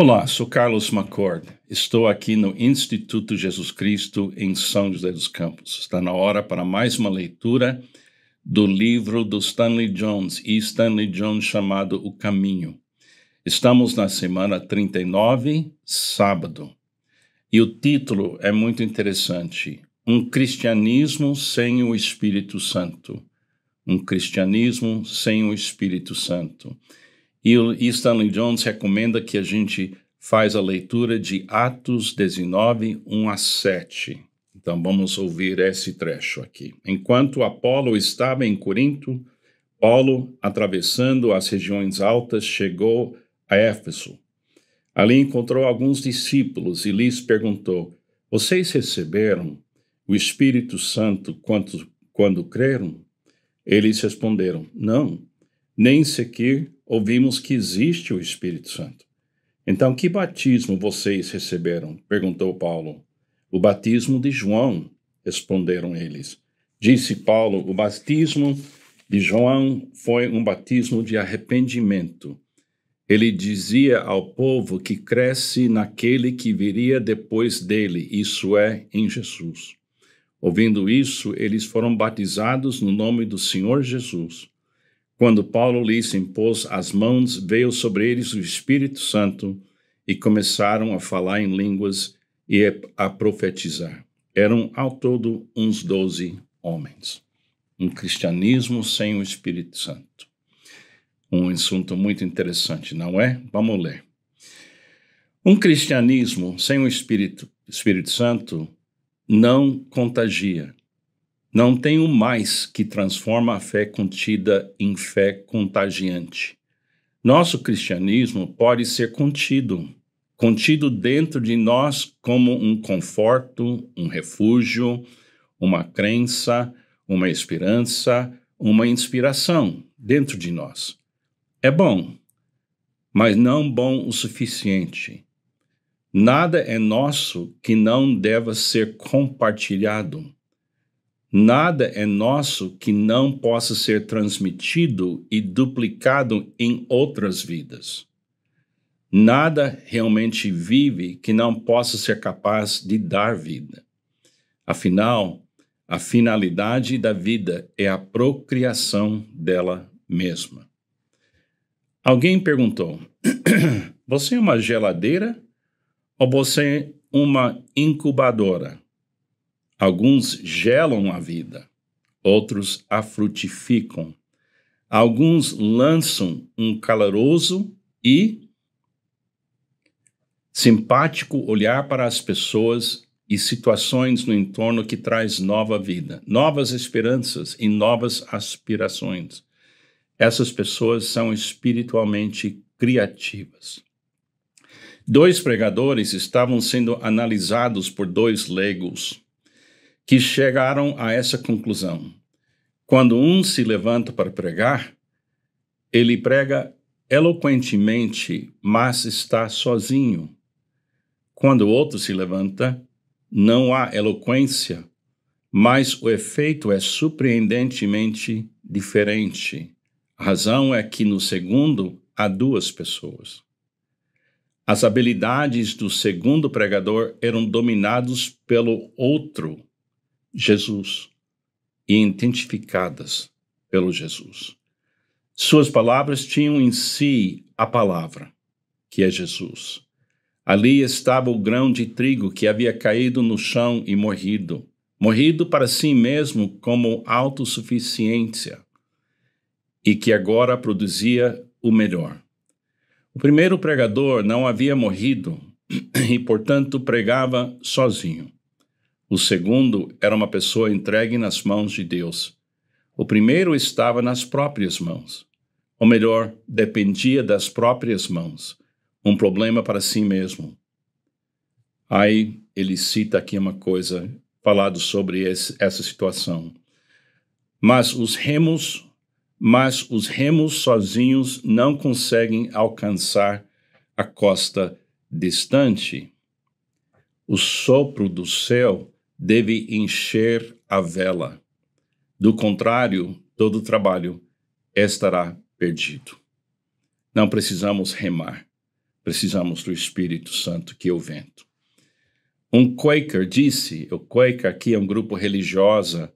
Olá, sou Carlos McCord. Estou aqui no Instituto Jesus Cristo em São José dos Campos. Está na hora para mais uma leitura do livro do Stanley Jones e Stanley Jones chamado O Caminho. Estamos na semana 39, sábado. E o título é muito interessante: Um cristianismo sem o Espírito Santo. Um cristianismo sem o Espírito Santo. E, Stanley Jones recomenda que a gente faz a leitura de Atos 19, 1 a 7. Então vamos ouvir esse trecho aqui. Enquanto Apolo estava em Corinto, Paulo, atravessando as regiões altas, chegou a Éfeso. Ali encontrou alguns discípulos e lhes perguntou: Vocês receberam o Espírito Santo quando, quando creram? Eles responderam: Não, nem sequer ouvimos que existe o Espírito Santo. Então, que batismo vocês receberam? perguntou Paulo. O batismo de João, responderam eles. Disse Paulo: o batismo de João foi um batismo de arrependimento. Ele dizia ao povo que cresce naquele que viria depois dele, isso é, em Jesus. Ouvindo isso, eles foram batizados no nome do Senhor Jesus. Quando Paulo lhes impôs as mãos, veio sobre eles o Espírito Santo e começaram a falar em línguas e a profetizar. Eram ao todo uns doze homens. Um cristianismo sem o Espírito Santo. Um assunto muito interessante, não é? Vamos ler. Um cristianismo sem o Espírito, Espírito Santo não contagia, não tem o mais que transforma a fé contida em fé contagiante. Nosso cristianismo pode ser contido, contido dentro de nós como um conforto, um refúgio, uma crença, uma esperança, uma inspiração dentro de nós. É bom, mas não bom o suficiente. Nada é nosso que não deva ser compartilhado. Nada é nosso que não possa ser transmitido e duplicado em outras vidas. Nada realmente vive que não possa ser capaz de dar vida. Afinal, a finalidade da vida é a procriação dela mesma. Alguém perguntou: Você é uma geladeira ou você é uma incubadora? Alguns gelam a vida, outros a frutificam. Alguns lançam um caloroso e simpático olhar para as pessoas e situações no entorno que traz nova vida, novas esperanças e novas aspirações. Essas pessoas são espiritualmente criativas. Dois pregadores estavam sendo analisados por dois leigos que chegaram a essa conclusão. Quando um se levanta para pregar, ele prega eloquentemente, mas está sozinho. Quando o outro se levanta, não há eloquência, mas o efeito é surpreendentemente diferente. A razão é que no segundo há duas pessoas. As habilidades do segundo pregador eram dominadas pelo outro Jesus e identificadas pelo Jesus. Suas palavras tinham em si a palavra, que é Jesus. Ali estava o grão de trigo que havia caído no chão e morrido, morrido para si mesmo como autossuficiência, e que agora produzia o melhor. O primeiro pregador não havia morrido e, portanto, pregava sozinho. O segundo era uma pessoa entregue nas mãos de Deus. O primeiro estava nas próprias mãos. Ou melhor, dependia das próprias mãos. Um problema para si mesmo. Aí ele cita aqui uma coisa falado sobre esse, essa situação. Mas os remos, mas os remos sozinhos não conseguem alcançar a costa distante. O sopro do céu deve encher a vela. Do contrário, todo o trabalho estará perdido. Não precisamos remar, precisamos do Espírito Santo que é o vento. Um Quaker disse, o Quaker aqui é um grupo religiosa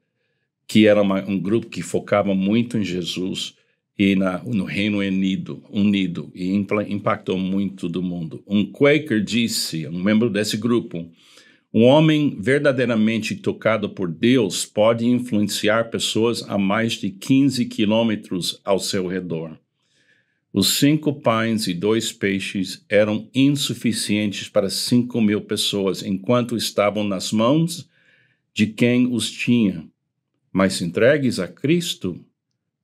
que era uma, um grupo que focava muito em Jesus e na, no Reino Unido, unido e impla, impactou muito do mundo. Um Quaker disse, um membro desse grupo, um homem verdadeiramente tocado por Deus pode influenciar pessoas a mais de 15 quilômetros ao seu redor. Os cinco pães e dois peixes eram insuficientes para cinco mil pessoas enquanto estavam nas mãos de quem os tinha. Mas entregues a Cristo,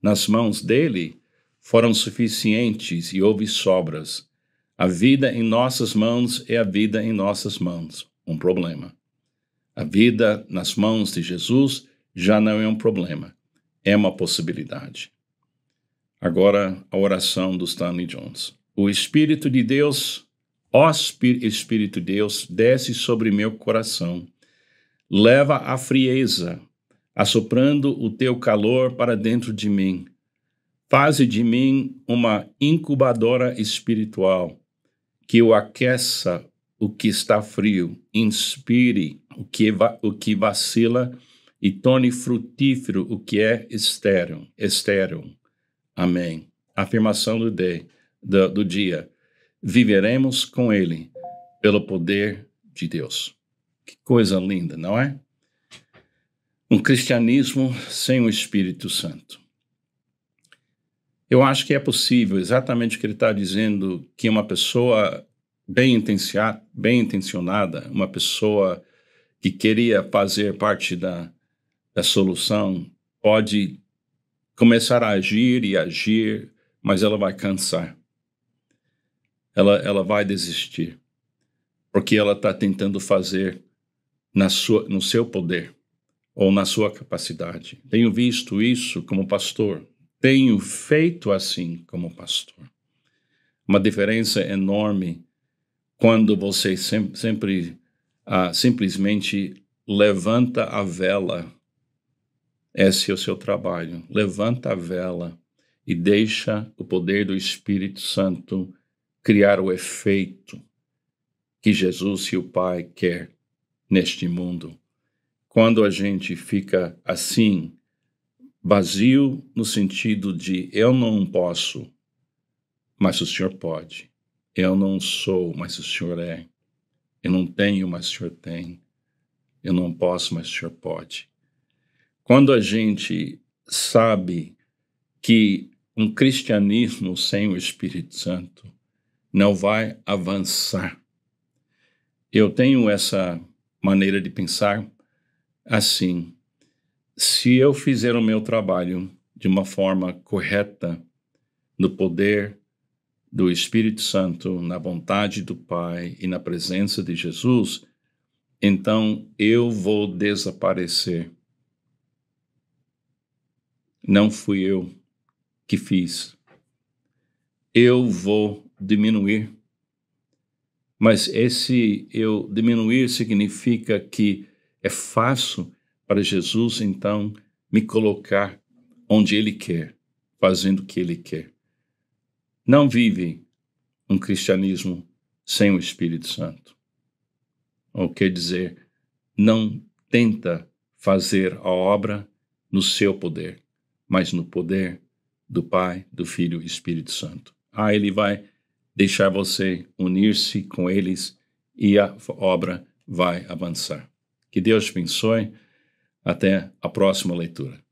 nas mãos dele, foram suficientes e houve sobras. A vida em nossas mãos é a vida em nossas mãos um problema. A vida nas mãos de Jesus já não é um problema, é uma possibilidade. Agora, a oração do Stanley Jones. O Espírito de Deus, ó Espírito de Deus, desce sobre meu coração. Leva a frieza, assoprando o teu calor para dentro de mim. Faze de mim uma incubadora espiritual, que eu aqueça o que está frio, inspire o que, o que vacila e torne frutífero o que é estéril. estéril. Amém. Afirmação do, de, do, do dia. Viveremos com ele pelo poder de Deus. Que coisa linda, não é? Um cristianismo sem o Espírito Santo. Eu acho que é possível, exatamente o que ele está dizendo, que uma pessoa bem intencionada, bem intencionada, uma pessoa que queria fazer parte da, da solução pode começar a agir e agir, mas ela vai cansar. Ela, ela vai desistir, porque ela está tentando fazer na sua, no seu poder ou na sua capacidade. Tenho visto isso como pastor, tenho feito assim como pastor. Uma diferença enorme quando você sem, sempre ah, simplesmente levanta a vela. Esse é o seu trabalho. Levanta a vela e deixa o poder do Espírito Santo criar o efeito que Jesus e o Pai quer neste mundo. Quando a gente fica assim, vazio no sentido de eu não posso, mas o Senhor pode. Eu não sou, mas o Senhor é. Eu não tenho, mas o Senhor tem. Eu não posso, mas o Senhor pode. Quando a gente sabe que um cristianismo sem o Espírito Santo não vai avançar. Eu tenho essa maneira de pensar assim: se eu fizer o meu trabalho de uma forma correta, no poder do Espírito Santo, na vontade do Pai e na presença de Jesus, então eu vou desaparecer. Não fui eu que fiz. Eu vou diminuir. Mas esse eu diminuir significa que é fácil para Jesus então me colocar onde Ele quer, fazendo o que Ele quer não vive um cristianismo sem o Espírito Santo. Ou quer dizer, não tenta fazer a obra no seu poder, mas no poder do Pai, do Filho e Espírito Santo. Ah, ele vai deixar você unir-se com eles e a obra vai avançar. Que Deus te abençoe. Até a próxima leitura.